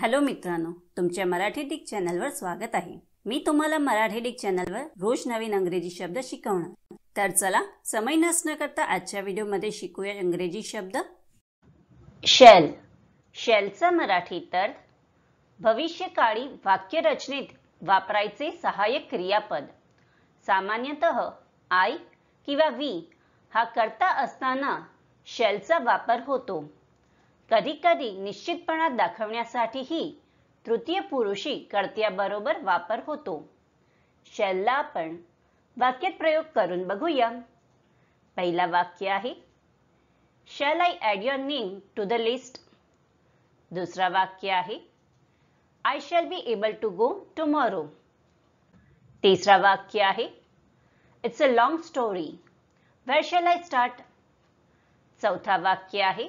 hello मित्रांनो तुमच्या Marathi Dick चॅनलवर स्वागत आहे मी तुम्हाला मराठी डिक चॅनलवर रोज नवीन अंग्रेजी शब्द शिकवणार तर चला समय नसणं करता आजच्या व्हिडिओमध्ये शिकूया इंग्रजी शब्द शेल शेलचा मराठी तर भविष्यकाळी वाक्यरचनेत वापरायचे सहाय्यक क्रियापद सामान्यत आय किंवा वी हा करता असताना शेलचा वापर होतो कधी कधी निश्चितपणा दाखवण्यासाठीही तृतीय पुरुषी कर्त्याबरोबर वापर होतो शैलला आपण वाक्यात प्रयोग करून बघूया पहिला वाक्य आहे shall I add your name to the list दुसरा वाक्य आहे I shall be able to go tomorrow तिसरा वाक्य आहे it's a long story where shall I start चौथा वाक्य आहे